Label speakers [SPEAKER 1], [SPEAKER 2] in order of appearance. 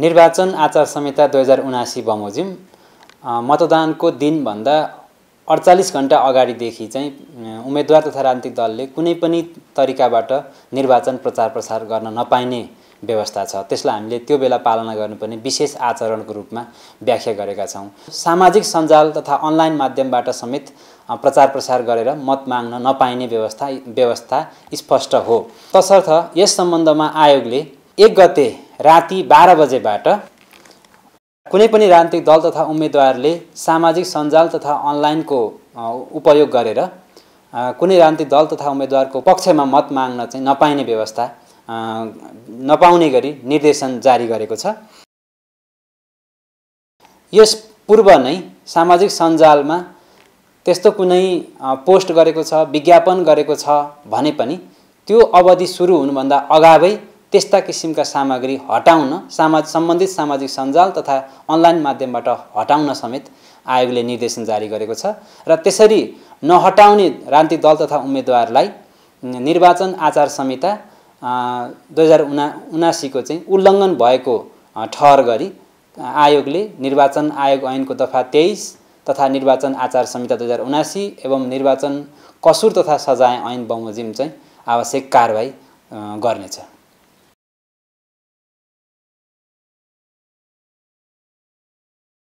[SPEAKER 1] निर्वाचन आचार संहिता दुई हजार उनासी बमोजिम मतदानको दिनभन्दा अडचालिस घन्टा अगाडिदेखि चाहिँ उम्मेदवार तथा राजनीतिक दलले कुनै पनि तरिकाबाट निर्वाचन प्रचार प्रसार गर्न नपाइने व्यवस्था छ त्यसलाई हामीले त्यो बेला पालना गर्नुपर्ने विशेष आचरणको रूपमा व्याख्या गरेका छौँ सामाजिक सञ्जाल तथा अनलाइन माध्यमबाट समेत प्रचार प्रसार गरेर मत माग्न नपाइने व्यवस्था व्यवस्था स्पष्ट हो तसर्थ यस सम्बन्धमा आयोगले एक गते राति बाह्र बजेबाट कुनै पनि राजनीतिक दल तथा उम्मेदवारले सामाजिक सञ्जाल तथा अनलाइनको उपयोग गरेर कुनै राजनीतिक दल तथा उम्मेद्वारको पक्षमा मत माग्न चाहिँ नपाइने व्यवस्था नपाउने गरी निर्देशन जारी गरेको छ यस पूर्व नै सामाजिक सञ्जालमा त्यस्तो कुनै पोस्ट गरेको छ विज्ञापन गरेको छ भने पनि त्यो अवधि सुरु हुनुभन्दा अगावै त्यस्ता किसिमका सामग्री हटाउन सामा सम्बन्धित सामाजिक सञ्जाल तथा अनलाइन माध्यमबाट हटाउन समेत आयोगले निर्देशन जारी गरेको छ र त्यसरी नहटाउने राजनीतिक दल तथा उम्मेदवारलाई निर्वाचन आचार संहिता दुई हजार उना उनासीको चाहिँ उल्लङ्घन भएको ठहर गरी आयोगले निर्वाचन आयोग ऐनको दफा तेइस तथा निर्वाचन आचार संहिता दुई हजार उनासी एवं निर्वाचन कसुर तथा सजाय ऐन बमोजिम चाहिँ
[SPEAKER 2] आवश्यक कारवाही गर्नेछ